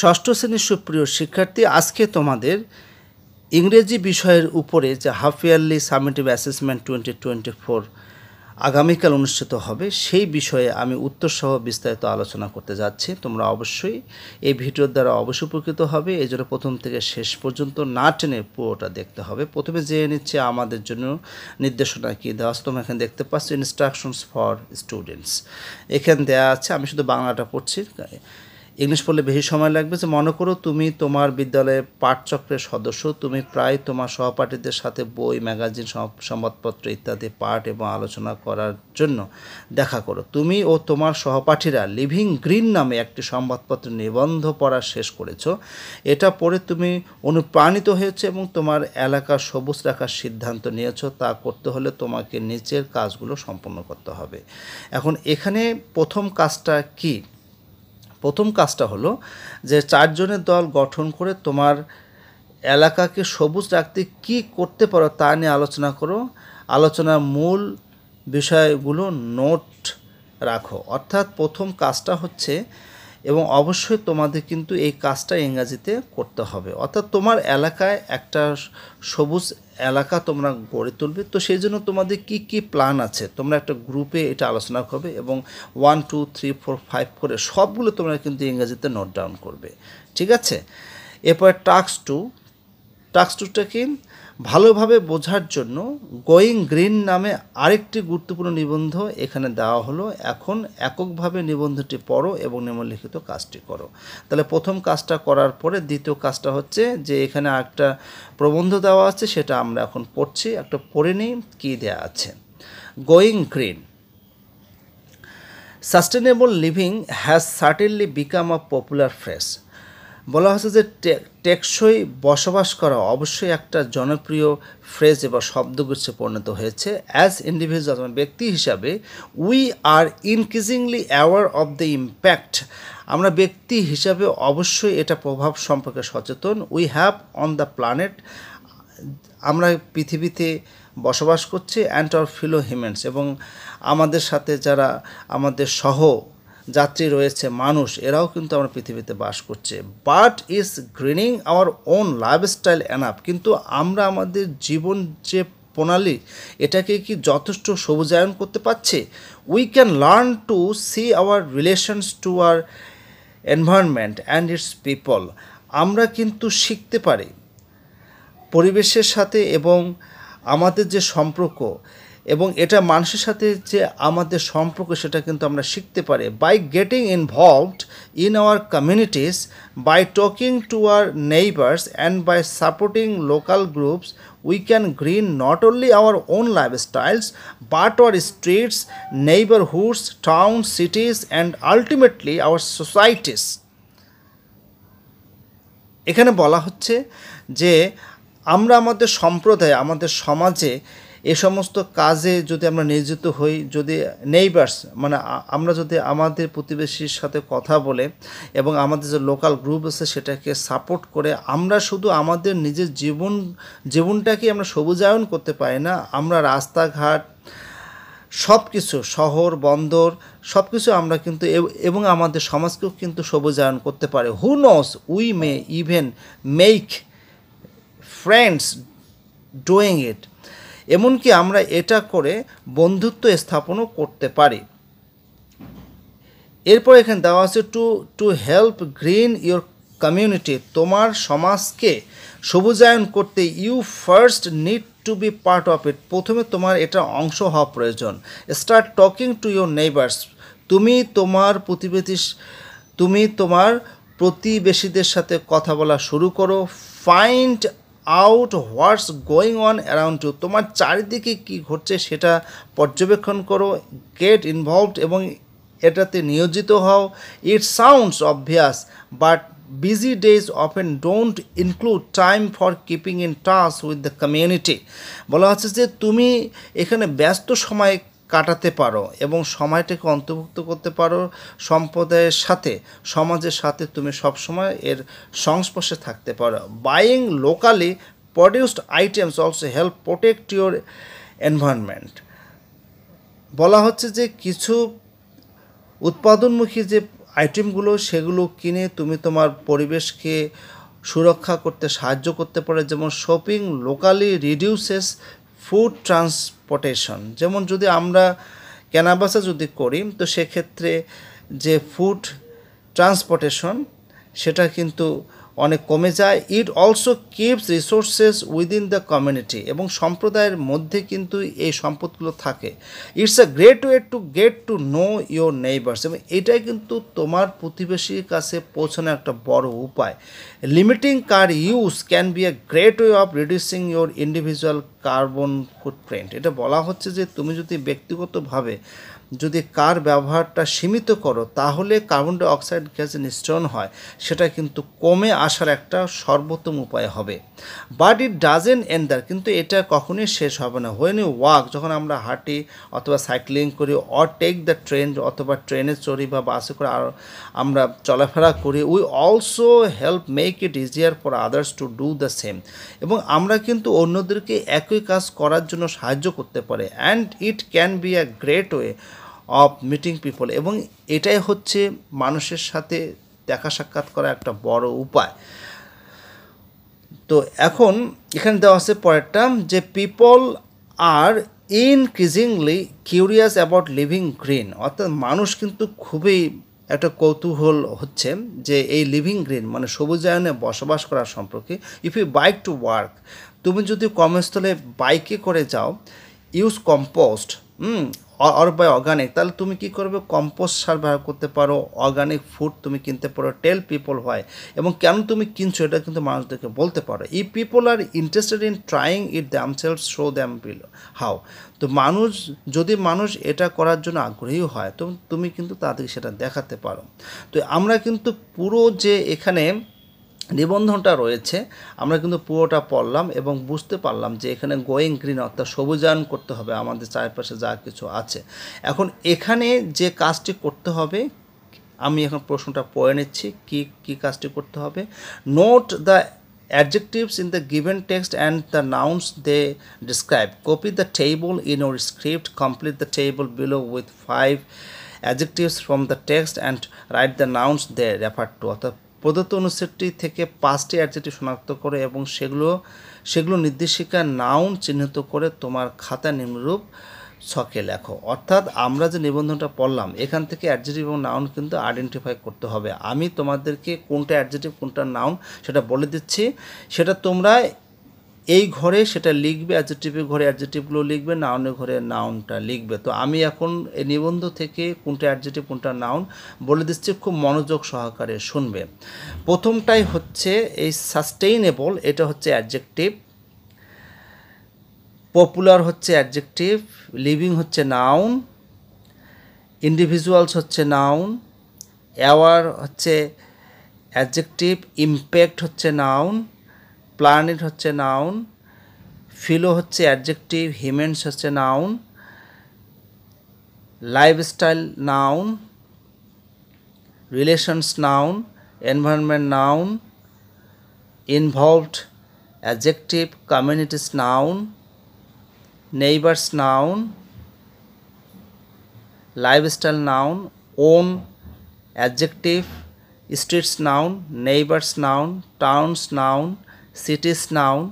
ষষ্ঠ শ্রেণীর সুপ্রিয় শিক্ষার্থী আজকে তোমাদের ইংরেজি বিষয়ের উপরে যে half yearly summative assessment twenty twenty four আগামীকাল অনুষ্ঠিত হবে সেই বিষয়ে আমি উত্তরসহ বিস্তারিত আলোচনা করতে যাচ্ছি তোমরা অবশ্যই এই ভিডিওর দ্বারা অবশ্যই উপকৃত হবে এই জন্য প্রথম থেকে শেষ পর্যন্ত না টেনে পুরোটা দেখতে হবে প্রথমে জেনে নিচ্ছে আমাদের জন্য নির্দেশনা কী দেওয়া তোমরা এখানে দেখতে পাচ্ছ ইনস্ট্রাকশনস ফর স্টুডেন্টস এখানে দেওয়া আছে আমি শুধু বাংলাটা পড়ছি ইংলিশ পড়লে বেশি সময় লাগবে যে মনে করো তুমি তোমার বিদ্যালয়ে পাঠচক্রের সদস্য তুমি প্রায় তোমার সহপাঠীদের সাথে বই ম্যাগাজিন সংবাদপত্র ইত্যাদি পাঠ এবং আলোচনা করার জন্য দেখা করো তুমি ও তোমার সহপাঠীরা লিভিং গ্রিন নামে একটি সংবাদপত্র নিবন্ধ পড়া শেষ করেছো এটা পড়ে তুমি অনুপ্রাণিত হয়েছে এবং তোমার এলাকা সবুজ রাখার সিদ্ধান্ত নিয়েছো তা করতে হলে তোমাকে নিচের কাজগুলো সম্পন্ন করতে হবে এখন এখানে প্রথম কাজটা কী প্রথম কাজটা হলো যে চারজনের দল গঠন করে তোমার এলাকাকে সবুজ রাখতে কি করতে পারো তা নিয়ে আলোচনা করো আলোচনার মূল বিষয়গুলো নোট রাখো অর্থাৎ প্রথম কাজটা হচ্ছে এবং অবশ্যই তোমাদের কিন্তু এই কাজটা ইংরাজিতে করতে হবে অর্থাৎ তোমার এলাকায় একটা সবুজ এলাকা তোমরা গড়ে তুলবে তো সেই জন্য তোমাদের কি কি প্ল্যান আছে তোমরা একটা গ্রুপে এটা আলোচনা করবে এবং one two three four five করে সবগুলো তোমরা কিন্তু ইংরাজিতে নোট ডাউন করবে ঠিক আছে এরপর টাস্ক টু টাক্স টু টেকিন ভালোভাবে বোঝার জন্য গোয়িং গ্রিন নামে আরেকটি গুরুত্বপূর্ণ নিবন্ধ এখানে দেওয়া হলো এখন এককভাবে নিবন্ধটি পড়ো এবং নিম্নলিখিত কাজটি করো তাহলে প্রথম কাজটা করার পরে দ্বিতীয় কাজটা হচ্ছে যে এখানে একটা প্রবন্ধ দেওয়া আছে সেটা আমরা এখন পড়ছি একটা পড়ে নিই কী দেওয়া আছে going green sustainable living has certainly become a popular phrase বলা হচ্ছে যে টেকসই বসবাস করা অবশ্যই একটা জনপ্রিয় ফ্রেজ এবং শব্দগুচ্ছে পরিণত হয়েছে অ্যাজ ইন্ডিভিজুয়াল ব্যক্তি হিসাবে we are increasingly aware of the impact আমরা ব্যক্তি হিসাবে অবশ্যই এটা প্রভাব সম্পর্কে সচেতন we have on the planet আমরা পৃথিবীতে বসবাস করছি অ্যান্ড আর ফিলো হিউম্যান্স এবং আমাদের সাথে যারা আমাদের সহ যাত্রী রয়েছে মানুষ এরাও কিন্তু আমরা পৃথিবীতে বাস করছে but is greening our own lifestyle enough কিন্তু আমরা আমাদের জীবন যে প্রণালী এটাকে কি যথেষ্ট সবুজায়ন করতে পারছে we can learn to see our relations to our environment and its people আমরা কিন্তু শিখতে পারি পরিবেশের সাথে এবং আমাদের যে সম্পর্ক এবং এটা মানুষের সাথে যে আমাদের সম্পর্ক সেটা কিন্তু আমরা শিখতে পারি by getting involved in our communities by talking to our neighbours and by supporting local groups we can green not only our own lifestyles but our streets neighbourhoods town cities and ultimately our societies এখানে বলা হচ্ছে যে আমরা আমাদের সম্প্রদায় আমাদের সমাজে এ সমস্ত কাজে যদি আমরা নিয়োজিত হই যদি নেইবার্স মানে আমরা যদি আমাদের প্রতিবেশীর সাথে কথা বলে এবং আমাদের যে লোকাল গ্রুপ আছে সেটাকে সাপোর্ট করে আমরা শুধু আমাদের নিজের জীবন জীবনটাকে আমরা সবুজায়ন করতে পারি না আমরা রাস্তাঘাট সব কিছু শহর বন্দর সব কিছু আমরা কিন্তু এবং আমাদের সমাজকেও কিন্তু সবুজায়ন করতে পারে who knows we may even make friends doing it এমনকি আমরা এটা করে বন্ধুত্ব স্থাপনও করতে পারি এরপর এখানে দেওয়া আছে to to help green your community তোমার সমাজকে সবুজায়ন করতে you first need to be part of it প্রথমে তোমার এটা অংশ হওয়া প্রয়োজন start talking to your neighbours তুমি তোমার প্রতিবেশী তুমি তোমার প্রতিবেশীদের সাথে কথা বলা শুরু করো find out what's going on around to তোমার চারিদিকে কি ঘটছে সেটা পর্যবেক্ষণ করো গেট ইনভলভড এবং এটাতে নিয়োজিত হও it sounds obvious but busy days often don't include time for keeping in touch with the community বলা হচ্ছে যে তুমি এখানে ব্যস্ত সময় কাটাতে পারো এবং সময়টাকে অন্তর্ভুক্ত করতে পারো সম্প্রদায়ের সাথে সমাজের সাথে তুমি সবসময় এর সংস্পর্শে থাকতে পারো buying locally produced items also help protect your environment বলা হচ্ছে যে কিছু উৎপাদনমুখী যে আইটেমগুলো সেগুলো কিনে তুমি তোমার পরিবেশকে সুরক্ষা করতে সাহায্য করতে পারে যেমন shopping locally reduces food transportation যেমন যদি আমরা কেনাবেচা যদি করি তো সেক্ষেত্রে যে ফুড ট্রান্সপোর্টেশন সেটা কিন্তু অনেক কমে যায় it also keeps resources within the community এবং সম্প্রদায়ের মধ্যে কিন্তু এই সম্পদগুলো থাকে it's a great way to get to know your neighbours এবং এটাই কিন্তু তোমার প্রতিবেশীর কাছে পৌঁছানোর একটা বড় উপায় limiting car use can be a great way of reducing your individual carbon footprint এটা বলা হচ্ছে যে তুমি যদি ব্যক্তিগতভাবে যদি কার ব্যবহারটা সীমিত করো তাহলে কার্বন ডাইঅক্সাইড গ্যাস নিঃসরণ হয় সেটা কিন্তু কমে আসার একটা সর্বোত্তম উপায় হবে বাট ইট ডাজেন এন্ডার কিন্তু এটা কখনোই শেষ হবে না হোয়েন ইউ ওয়াক যখন আমরা হাঁটি অথবা সাইক্লিং করি অর টেক দ্য ট্রেন অথবা ট্রেনে চড়ি বা বাসে করে আর আমরা চলাফেরা করি we also help make it easier for others to do the same এবং আমরা কিন্তু অন্যদেরকে একই কাজ করার জন্য সাহায্য করতে পারে and it can be a great way of meeting people এবং এটাই হচ্ছে মানুষের সাথে দেখা সাক্ষাৎ করা একটা বড় উপায় তো এখন এখানে দেওয়া আছে পরেরটা যে people are increasingly curious about living green অর্থাৎ মানুষ কিন্তু খুবই একটা কৌতূহল হচ্ছে যে এই লিভিং গ্রিন মানে সবুজায়নে বসবাস করা সম্পর্কে if you bike to work তুমি যদি কর্মস্থলে বাইকে করে যাও use compost or buy organic তাহলে তুমি কি করবে কম্পোস্ট সার ব্যবহার করতে পারো অর্গানিক ফুড তুমি কিনতে পারো টেল পিপল হয় এবং কেন তুমি কিনছো এটা কিন্তু মানুষদেরকে বলতে পারো ই people are interested in trying it them self show them bill how তো মানুষ যদি মানুষ এটা করার জন্য আগ্রহী হয় তো তুমি কিন্তু তাদেরকে সেটা দেখাতে পারো তো আমরা কিন্তু পুরো যে এখানে নিবন্ধনটা রয়েছে আমরা কিন্তু পুরোটা পড়লাম এবং বুঝতে পারলাম যে এখানে গোয়িং গ্রিন অর্থাৎ সবুজায়ন করতে হবে আমাদের চারপাশে যা কিছু আছে এখন এখানে যে কাজটি করতে হবে আমি এখন প্রশ্নটা পড়ে নিচ্ছি কী কী কাজটি করতে হবে note the adjectives in the given text and the nouns they describe copy the table in your script complete the table below with five adjectives from the text and write the nouns they refer to অর্থাৎ প্রদত্ত অনুচ্ছেদটি থেকে পাঁচটি adjective শনাক্ত করে এবং সেগুলো সেগুলো নির্দেশিকা নাউন চিহ্নিত করে তোমার খাতা নিম্নরূপ ছকে লেখো অর্থাৎ আমরা যে নিবন্ধনটা পড়লাম এখান থেকে অ্যাডজেটিভ এবং নাউন কিন্তু আইডেন্টিফাই করতে হবে আমি তোমাদেরকে কোনটা অ্যাডজেটিভ কোনটা নাউন সেটা বলে দিচ্ছি সেটা তোমরা এই ঘরে সেটা লিখবে অ্যাডজেক্টিভের ঘরে অ্যাডজেটিভগুলো লিখবে নাউনের ঘরে নাউনটা লিখবে তো আমি এখন এই নিবন্ধ থেকে কোনটা অ্যাডজেটিভ কোনটা নাউন বলে দিচ্ছি খুব মনোযোগ সহকারে শুনবে প্রথমটাই হচ্ছে এই সাস্টেইনেবল এটা হচ্ছে অ্যাডজেক্টিভ পপুলার হচ্ছে অ্যাডজেক্টিভ লিভিং হচ্ছে নাউন ইন্ডিভিজুয়ালস হচ্ছে নাউন অ্যাওয়ার হচ্ছে অ্যাডজেক্টিভ ইম্প্যাক্ট হচ্ছে নাউন प्लानिट हे नाउन फिलो हे एडजेक्टिव ह्यूमेंस हे noun life style noun relations noun environment noun involved adjective communities noun neighbours noun life style noun own adjective streets noun neighbours noun towns noun cities noun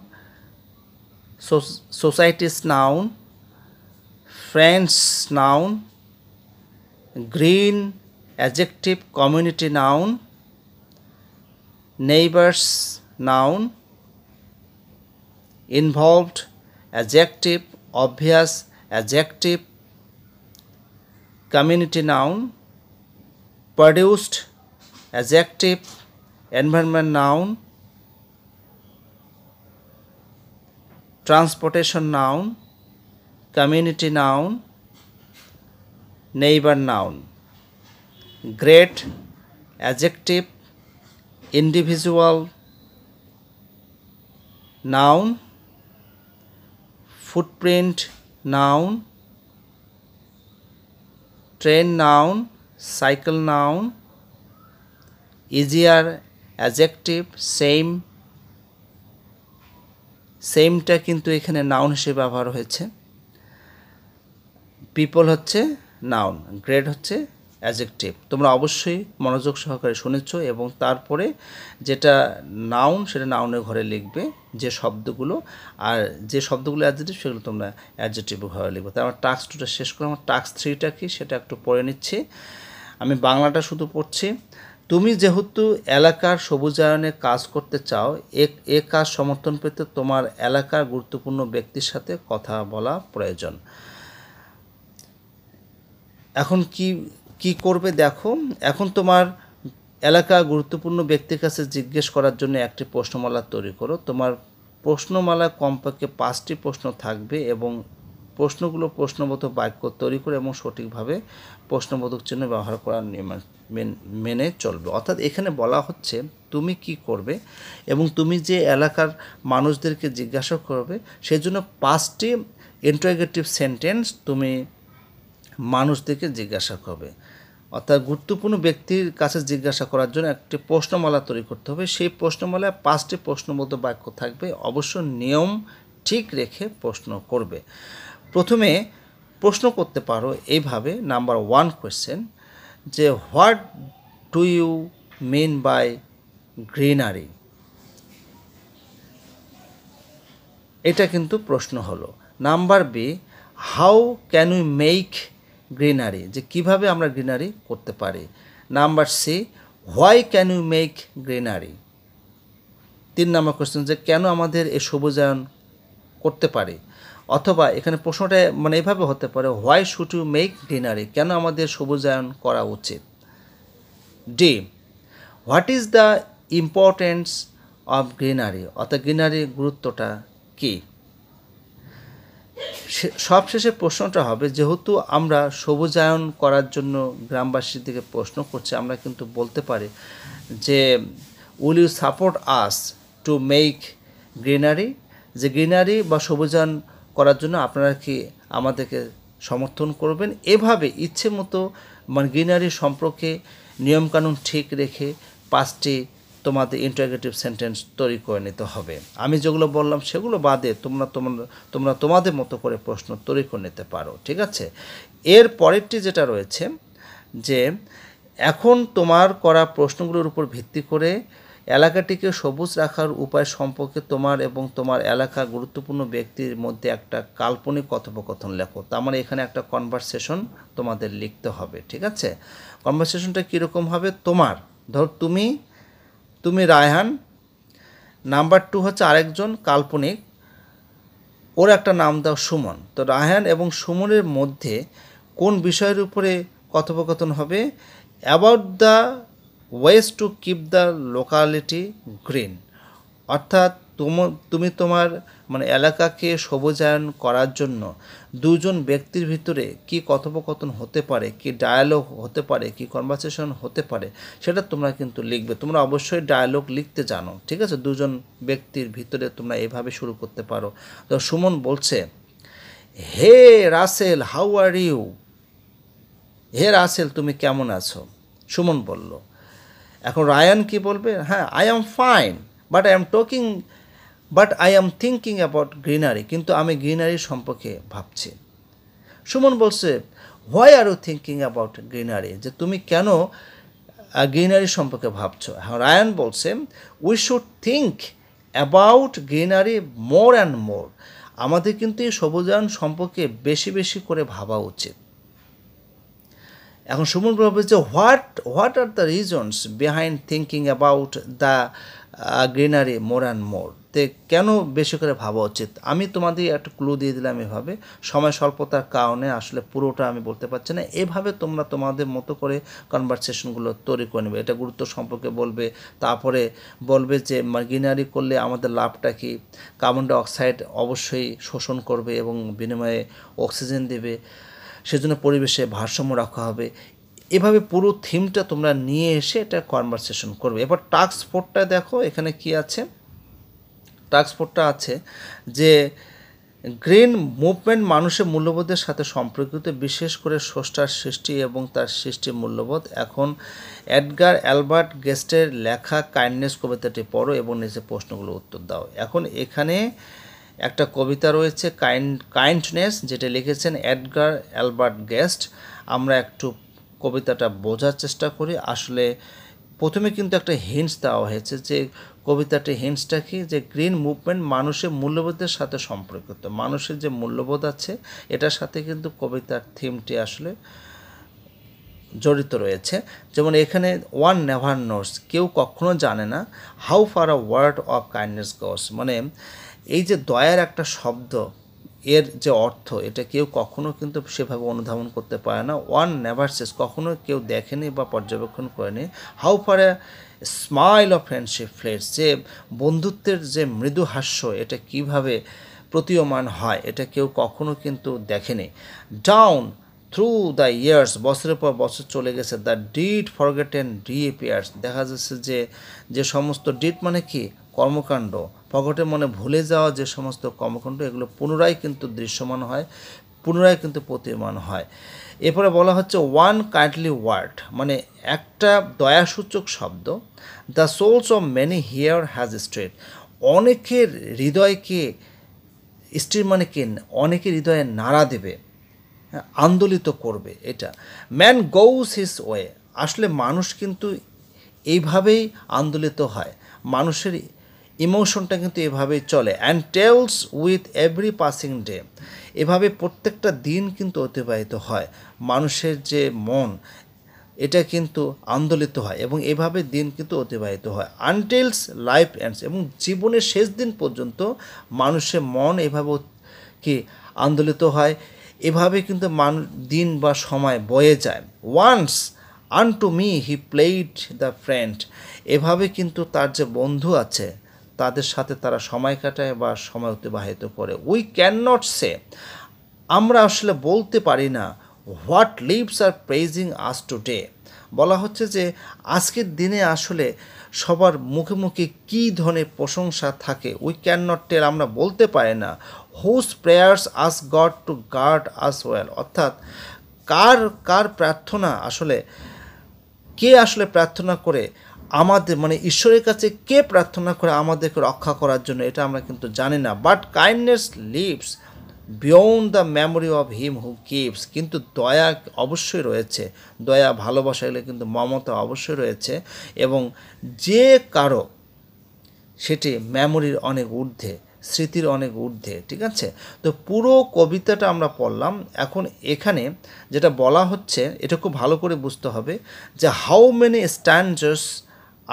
so societies noun friends noun green adjective community noun neighbors noun involved adjective obvious adjective community noun produced adjective environment noun transportation noun, community noun, neighbor noun. Great, adjective, individual, noun, footprint, noun, train noun, cycle noun, easier, adjective, same, সেমটা কিন্তু এখানে noun হিসেবে ব্যবহার হয়েছে people হচ্ছে noun grade হচ্ছে adjective তোমরা অবশ্যই মনোযোগ সহকারে শুনেছ এবং তারপরে যেটা নাউন সেটা নাউনের ঘরে লিখবে যে শব্দগুলো আর যে শব্দগুলো অ্যাজেটিভ সেগুলো তোমরা অ্যাজেটিভ ঘরে লিখবে তাই মানে আমার টাস্ক টুটা শেষ করে আমার টাস্ক থ্রিটা কি সেটা একটু পড়ে নিচ্ছি আমি বাংলাটা শুধু পড়ছি তুমি যেহেতু এলাকার সবুজায়নে কাজ করতে চাও এ কাজ সমর্থন পেতে তোমার এলাকার গুরুত্বপূর্ণ ব্যক্তির সাথে কথা বলা প্রয়োজন এখন কি কি করবে দেখো এখন তোমার এলাকা গুরুত্বপূর্ণ ব্যক্তির কাছে জিজ্ঞেস করার জন্য একটি প্রশ্নমালা তৈরি করো তোমার প্রশ্নমালা কমপক্ষে পাঁচটি প্রশ্ন থাকবে এবং প্রশ্নগুলো প্রশ্নবোধক বাক্য তৈরি করে এবং সঠিকভাবে প্রশ্নবোধক চিহ্ন ব্যবহার করার মেনে চলবে অর্থাৎ এখানে বলা হচ্ছে তুমি কি করবে এবং তুমি যে এলাকার মানুষদেরকে জিজ্ঞাসা করবে সেই জন্য পাঁচটি ইন্টারগেটিভ সেন্টেন্স তুমি মানুষদেরকে জিজ্ঞাসা করবে অর্থাৎ গুরুত্বপূর্ণ ব্যক্তির কাছে জিজ্ঞাসা করার জন্য একটি প্রশ্নমালা তৈরি করতে হবে সেই প্রশ্নমালায় পাঁচটি প্রশ্নবোধ বাক্য থাকবে অবশ্য নিয়ম ঠিক রেখে প্রশ্ন করবে প্রথমে প্রশ্ন করতে পারো এইভাবে নাম্বার ওয়ান কোয়েশ্চেন যে what do you mean by greenery এটা কিন্তু প্রশ্ন হলো number B how can you make greenery যে কিভাবে আমরা গ্রিনারি করতে পারি number C why can you make greenery তিন নম্বর কোয়েশ্চেন যে কেন আমাদের এই সবুজায়ন করতে পারি অথবা এখানে প্রশ্নটা মানে এভাবে হতে পারে হোয়াই শুড ইউ মেক ডিনারে কেন আমাদের সবুজায়ন করা উচিত D what is the importance of greenery অর্থাৎ গ্রিনারির গুরুত্বটা কী সবশেষে প্রশ্নটা হবে যেহেতু আমরা সবুজায়ন করার জন্য গ্রামবাসীর দিকে প্রশ্ন করছি আমরা কিন্তু বলতে পারি যে will you support us to make greenery যে গ্রিনারি বা সবুজায়ন করার জন্য আপনারা কি আমাদেরকে সমর্থন করবেন এভাবে ইচ্ছে মতো মানে গ্রিনারি সম্পর্কে নিয়মকানুন ঠিক রেখে পাঁচটি তোমাদের ইন্টারগেটিভ সেন্টেন্স তৈরি করে নিতে হবে আমি যেগুলো বললাম সেগুলো বাদে তোমরা তোমরা তোমরা তোমাদের মতো করে প্রশ্ন তৈরি করে নিতে পারো ঠিক আছে এর পরেরটি যেটা রয়েছে যে এখন তোমার করা প্রশ্নগুলোর উপর ভিত্তি করে এলাকাটিকে সবুজ রাখার উপায় সম্পর্কে তোমার এবং তোমার এলাকা গুরুত্বপূর্ণ ব্যক্তির মধ্যে একটা কাল্পনিক কথোপকথন লেখো তার মানে এখানে একটা কনভারসেশন তোমাদের লিখতে হবে ঠিক আছে কনভারসেশনটা কীরকম হবে তোমার ধর তুমি তুমি রায়হান নাম্বার টু হচ্ছে আরেকজন কাল্পনিক ওর একটা নাম দাও সুমন তো রায়হান এবং সুমনের মধ্যে কোন বিষয়ের উপরে কথোপকথন হবে about the ways to keep the locality green অর্থাৎ তুমি তোমার মানে এলাকাকে সবুজায়ন করার জন্য দুজন ব্যক্তির ভিতরে কি কথোপকথন হতে পারে কি ডায়ালগ হতে পারে কি কনভারসেশন হতে পারে সেটা তোমরা কিন্তু লিখবে তোমরা অবশ্যই ডায়ালগ লিখতে জানো ঠিক আছে দুজন ব্যক্তির ভিতরে তোমরা এভাবে শুরু করতে পারো তো সুমন বলছে hey Russell how are you hey Russell তুমি কেমন আছো সুমন বলল এখন রায়ান কি বলবে হ্যাঁ I am fine but I am talking but I am thinking about greenery কিন্তু আমি গ্রিনারি সম্পর্কে ভাবছি সুমন বলছে why are you thinking about greenery যে তুমি কেন গ্রিনারি সম্পর্কে ভাবছো রায়ান বলছে we should think about greenery more and more আমাদের কিন্তু এই সবুজায়ন সম্পর্কে বেশি বেশি করে ভাবা উচিত এখন সুমন প্রভা বলছে what what are the reasons behind thinking about the greenery more and more তে কেন বেশি করে ভাবা উচিত আমি তোমাদের একটা ক্লু দিয়ে দিলাম এভাবে সময় স্বল্পতার কারণে আসলে পুরোটা আমি বলতে পারছি না এভাবে তোমরা তোমাদের মতো করে কনভারসেশনগুলো তৈরি করে নেবে এটা গুরুত্ব সম্পর্কে বলবে তারপরে বলবে যে গ্রিনারি করলে আমাদের লাভটা কি কার্বন ডাইঅক্সাইড অবশ্যই শোষণ করবে এবং বিনিময়ে অক্সিজেন দেবে সেজন্য পরিবেশে ভারসাম্য রাখা হবে এভাবে পুরো থিমটা তোমরা নিয়ে এসে এটা কনভারসেশন করবে এবার টাস্ক ফোরটা দেখো এখানে কি আছে টাস্ক ফোরটা আছে যে গ্রিন মুভমেন্ট মানুষের মূল্যবোধের সাথে সম্পর্কিত বিশেষ করে স্রষ্টার সৃষ্টি এবং তার সৃষ্টির মূল্যবোধ এখন এডগার অ্যালবার্ট গেস্টের লেখা কাইন্ডনেস কবিতাটি পড়ো এবং নিজের প্রশ্নগুলো উত্তর দাও এখন এখানে একটা কবিতা রয়েছে কাইন্ড কাইন্ডনেস যেটা লিখেছেন এডগার অ্যালবার্ট গেস্ট আমরা একটু কবিতাটা বোঝার চেষ্টা করি আসলে প্রথমে কিন্তু একটা হিন্টস দেওয়া হয়েছে যে কবিতাটি হিন্টসটা কি যে গ্রিন মুভমেন্ট মানুষের মূল্যবোধের সাথে সম্পর্কিত মানুষের যে মূল্যবোধ আছে এটার সাথে কিন্তু কবিতার থিমটি আসলে জড়িত রয়েছে যেমন এখানে ওয়ান নেভার নোস কেউ কখনো জানে না how far a word of kindness goes মানে এই যে দয়ার একটা শব্দ এর যে অর্থ এটা কেউ কখনো কিন্তু সেভাবে অনুধাবন করতে পারে না ওয়ান নেভার সেস কখনো কেউ দেখেনি বা পর্যবেক্ষণ করেনি how far a smile of friendship flies যে বন্ধুত্বের যে মৃদু হাস্য এটা কিভাবে প্রতীয়মান হয় এটা কেউ কখনো কিন্তু দেখেনি ডাউন থ্রু দ্য ইয়ার্স বছরের পর বছর চলে গেছে দ্য ডিড ফরগেটেন ডিএপিয়ার্স দেখা যাচ্ছে যে যে সমস্ত ডিট মানে কি কর্মকাণ্ড পকেটে মনে ভুলে যাওয়া যে সমস্ত কর্মকাণ্ড এগুলো পুনরায় কিন্তু দৃশ্যমান হয় পুনরায় কিন্তু প্রতীয়মান হয় এরপরে বলা হচ্ছে ওয়ান কাইন্ডলি ওয়ার্ড মানে একটা দয়াসূচক শব্দ the souls of many hear has straight অনেকের হৃদয়কে স্ত্রীর মানে কেন অনেকের হৃদয়ে নাড়া দেবে আন্দোলিত করবে এটা ম্যান গৌস হিস ওয়ে আসলে মানুষ কিন্তু এইভাবেই আন্দোলিত হয় মানুষের ইমোশনটা কিন্তু এভাবেই চলে and tells with every passing day এভাবে প্রত্যেকটা দিন কিন্তু অতিবাহিত হয় মানুষের যে মন এটা কিন্তু আন্দোলিত হয় এবং এভাবে দিন কিন্তু অতিবাহিত হয় আনটেলস লাইফ অ্যান্ডস এবং জীবনের শেষ দিন পর্যন্ত মানুষের মন এভাবে কি আন্দোলিত হয় এভাবে কিন্তু মানুষ দিন বা সময় বয়ে যায় once unto me he played the friend এভাবে কিন্তু তার যে বন্ধু আছে তাদের সাথে তারা সময় কাটায় বা সময় অতিবাহিত করে উই ক্যান নট সে আমরা আসলে বলতে পারি না what lives are praising us today বলা হচ্ছে যে আজকের দিনে আসলে সবার মুখে মুখে কী ধরনের প্রশংসা থাকে উই ক্যান নট টেল আমরা বলতে পারি না whose prayers us God to guard us well অর্থাৎ কার কার প্রার্থনা আসলে কে আসলে প্রার্থনা করে আমাদের মানে ঈশ্বরের কাছে কে প্রার্থনা করে আমাদেরকে রক্ষা করার জন্য এটা আমরা কিন্তু জানি না but kindness lives beyond the memory of him who keeps কিন্তু দয়া অবশ্যই রয়েছে দয়া ভালোবাসা এলে কিন্তু মমতা অবশ্যই রয়েছে এবং যে কারো সেটি মেমোরির অনেক ঊর্ধ্বে স্মৃতির অনেক ঊর্ধ্বে ঠিক আছে তো পুরো কবিতাটা আমরা পড়লাম এখন এখানে যেটা বলা হচ্ছে এটা খুব ভালো করে বুঝতে হবে যে how many stanzas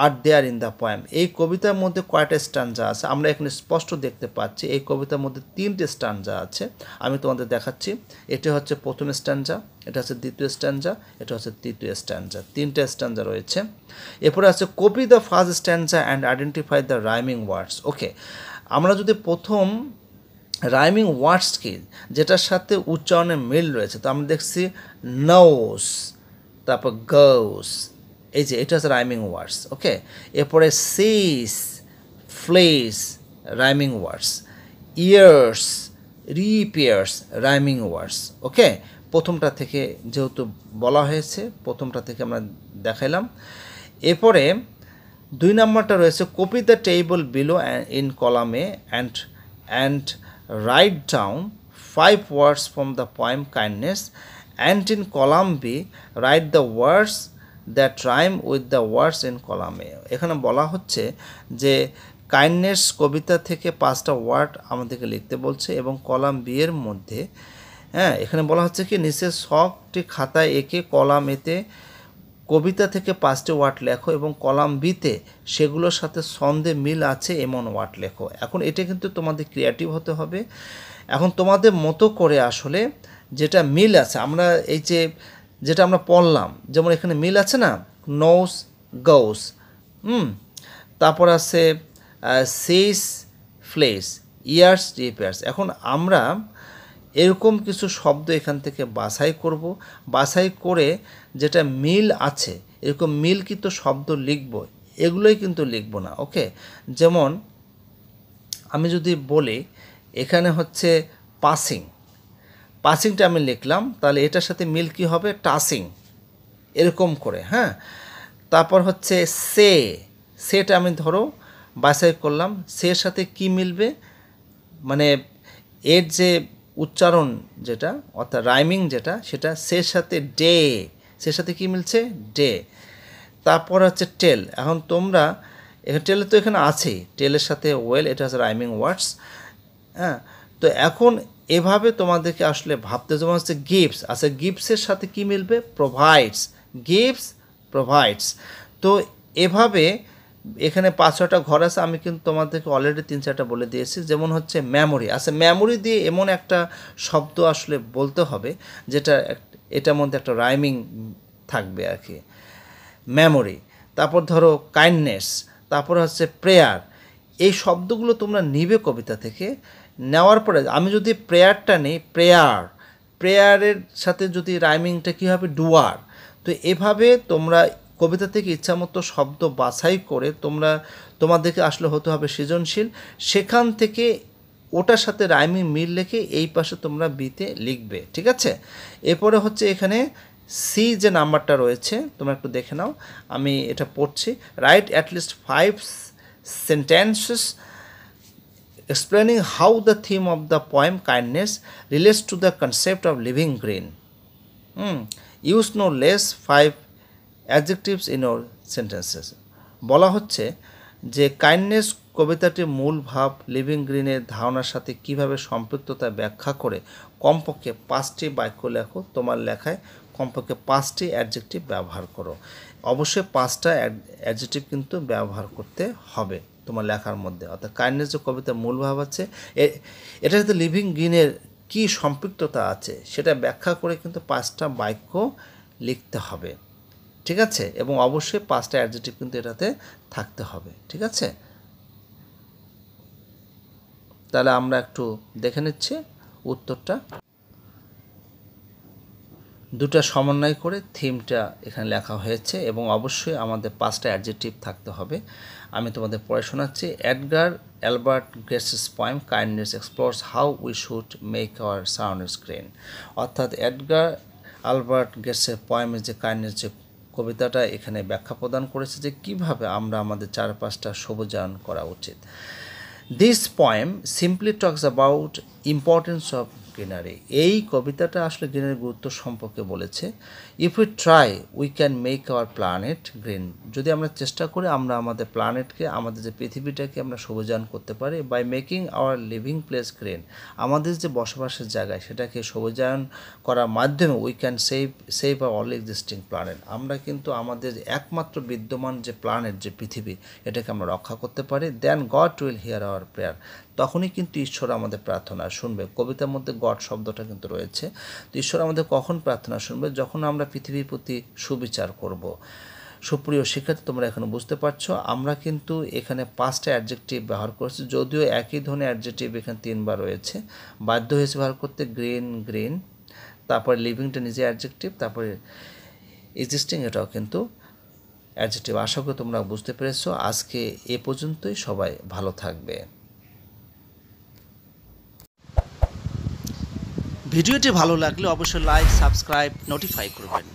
are there in the poem এই কবিতার মধ্যে কয়টা স্টানজা আছে আমরা এখানে স্পষ্ট দেখতে পাচ্ছি এই কবিতার মধ্যে তিনটে স্টানজা আছে আমি তোমাদের দেখাচ্ছি এটা হচ্ছে প্রথম স্টানজা এটা হচ্ছে দ্বিতীয় স্ট্যান্ডা এটা হচ্ছে তৃতীয় স্ট্যান্ডা তিনটে স্ট্যান্ডা রয়েছে এরপরে আছে copy the first stanza and identify the rhyming words okay আমরা যদি প্রথম রাইমিং ওয়ার্ডস কি যেটার সাথে উচ্চারণের মিল রয়েছে তো আমরা দেখছি নৌস তারপর গৌস এই যে এটা হচ্ছে রাইমিং ওয়ার্ডস ওকে এরপরে sees flies rhyming words years repairs rhyming words okay প্রথমটা থেকে যেহেতু বলা হয়েছে প্রথমটা থেকে আমরা দেখাইলাম এরপরে দুই নম্বরটা রয়েছে copy the table below in column A and and write down five words from the poem kindness and in column B write the words that rhyme with the words in column A এখানে বলা হচ্ছে যে কাইন্ডনেস কবিতা থেকে পাঁচটা word আমাদেরকে লিখতে বলছে এবং কলাম বি এর মধ্যে হ্যাঁ এখানে বলা হচ্ছে কি নিচে শখটি খাতায় এঁকে কলাম এতে কবিতা থেকে পাঁচটি ওয়ার্ড লেখো এবং কলাম বিতে সেগুলোর সাথে ছন্দে মিল আছে এমন ওয়ার্ড লেখো এখন এটা কিন্তু তোমাদের ক্রিয়েটিভ হতে হবে এখন তোমাদের মতো করে আসলে যেটা মিল আছে আমরা এই যে যেটা আমরা পড়লাম যেমন এখানে মিল আছে না নৌস গৌস হুম তারপর আছে সিস ফ্লেস ইয়ার্স রিপেয়ার্স এখন আমরা এরকম কিছু শব্দ এখান থেকে বাছাই করব বাছাই করে যেটা মিল আছে এরকম মিল কিন্তু শব্দ লিখব এগুলোই কিন্তু লিখব না ওকে যেমন আমি যদি বলি এখানে হচ্ছে পাসিং পাসিংটা আমি লিখলাম তাহলে এটার সাথে মিল কী হবে টাসিং এরকম করে হ্যাঁ তারপর হচ্ছে সে সেটা আমি ধরো বাছাই করলাম সের সাথে কি মিলবে মানে এর যে উচ্চারণ যেটা অর্থাৎ রাইমিং যেটা সেটা সের সাথে ডে সের সাথে কি মিলছে ডে তারপর হচ্ছে টেল এখন তোমরা টেলে তো এখানে আছেই টেলের সাথে ওয়েল এটা হচ্ছে রাইমিং ওয়ার্ডস হ্যাঁ তো এখন এভাবে তোমাদেরকে আসলে ভাবতে যেমন হচ্ছে গিফটস আচ্ছা গিফটসের সাথে কি মিলবে প্রোভাইডস গিফটস প্রোভাইডস তো এভাবে এখানে পাঁচ ছটা ঘর আছে আমি কিন্তু তোমাদেরকে অলরেডি তিন চারটা বলে দিয়েছি যেমন হচ্ছে মেমোরি আচ্ছা মেমোরি দিয়ে এমন একটা শব্দ আসলে বলতে হবে যেটা এটার মধ্যে একটা রাইমিং থাকবে আর কি মেমোরি তারপর ধরো কাইন্ডনেস তারপর হচ্ছে প্রেয়ার এই শব্দগুলো তোমরা নিবে কবিতা থেকে নেওয়ার পরে আমি যদি প্রেয়ারটা নিই প্রেয়ার প্রেয়ারের সাথে যদি রাইমিংটা কী হবে ডুয়ার তো এভাবে তোমরা কবিতা থেকে ইচ্ছামতো শব্দ বাছাই করে তোমরা তোমাদেরকে আসলে হতে হবে সৃজনশীল সেখান থেকে ওটার সাথে রাইমিং মিল রেখে এই পাশে তোমরা বিতে লিখবে ঠিক আছে এরপরে হচ্ছে এখানে সি যে নাম্বারটা রয়েছে তোমরা একটু দেখে নাও আমি এটা পড়ছি write at least five sentences explaining how the theme of the poem kindness relates to the concept of living green. Hmm. Use no less five adjectives in your sentences বলা হচ্ছে যে কাইন্ডনেস কবিতাটির মূল ভাব লিভিং গ্রিনের ধারণার সাথে কিভাবে সম্পৃক্ততা ব্যাখ্যা করে কমপক্ষে পাঁচটি বাক্য লেখো তোমার লেখায় কমপক্ষে পাঁচটি অ্যাডজেক্টিভ ব্যবহার করো অবশ্যই পাঁচটা অ্যাডজেক্টিভ কিন্তু ব্যবহার করতে হবে তোমার লেখার মধ্যে অর্থাৎ কাইন্ডনেস যে কবিতার মূল ভাব আছে এটার সাথে লিভিং গ্রিনের কি সম্পৃক্ততা আছে সেটা ব্যাখ্যা করে কিন্তু পাঁচটা বাক্য লিখতে হবে ঠিক আছে এবং অবশ্যই পাঁচটা অ্যাডজেটিভ কিন্তু এটাতে থাকতে হবে ঠিক আছে তাহলে আমরা একটু দেখে নিচ্ছি উত্তরটা দুটা সমন্বয় করে থিমটা এখানে লেখা হয়েছে এবং অবশ্যই আমাদের পাঁচটা অ্যাডজেক্টিভ থাকতে হবে আমি তোমাদের পড়ে শোনাচ্ছি Edgar Albert Grace's poem kindness explores how we should make our sound screen অর্থাৎ অ্যাডগার আলবার্ট গেটসের পয়েমের যে কাইন্ডনেস যে কবিতাটা এখানে ব্যাখ্যা প্রদান করেছে যে কিভাবে আমরা আমাদের চারপাশটা সবুজায়ন করা উচিত this poem simply talks about importance of কিনারে এই কবিতাটা আসলে গ্রিনের গুরুত্ব সম্পর্কে বলেছে if we try we can make our planet green যদি আমরা চেষ্টা করি আমরা আমাদের প্ল্যানেটকে আমাদের যে পৃথিবীটাকে আমরা সবুজায়ন করতে পারি by making our living place green আমাদের যে বসবাসের জায়গায় সেটাকে সবুজায়ন করার মাধ্যমে we can save save our all existing planet আমরা কিন্তু আমাদের একমাত্র বিদ্যমান যে প্ল্যানেট যে পৃথিবী এটাকে আমরা রক্ষা করতে পারি then God will hear our prayer তখনই কিন্তু ঈশ্বর আমাদের প্রার্থনা শুনবে কবিতার মধ্যে গড গড শব্দটা কিন্তু রয়েছে তো ঈশ্বর আমাদের কখন প্রার্থনা শুনবে যখন আমরা পৃথিবীর প্রতি সুবিচার করব। সুপ্রিয় শিক্ষার্থী তোমরা এখানে বুঝতে পারছো আমরা কিন্তু এখানে পাঁচটা অ্যাডজেক্টিভ ব্যবহার করেছি যদিও একই ধরনের অ্যাডজেক্টিভ এখানে তিনবার রয়েছে বাধ্য হয়েছে ব্যবহার করতে গ্রিন গ্রিন তারপর লিভিংটা নিজে অ্যাডজেক্টিভ তারপরে এক্সিস্টিং এটাও কিন্তু অ্যাডজেক্টিভ আশা করি তোমরা বুঝতে পেরেছো আজকে এ পর্যন্তই সবাই ভালো থাকবে ভিডিওটি ভালো লাগলে অবশ্যই লাইক সাবস্ক্রাইব নোটিফাই করবেন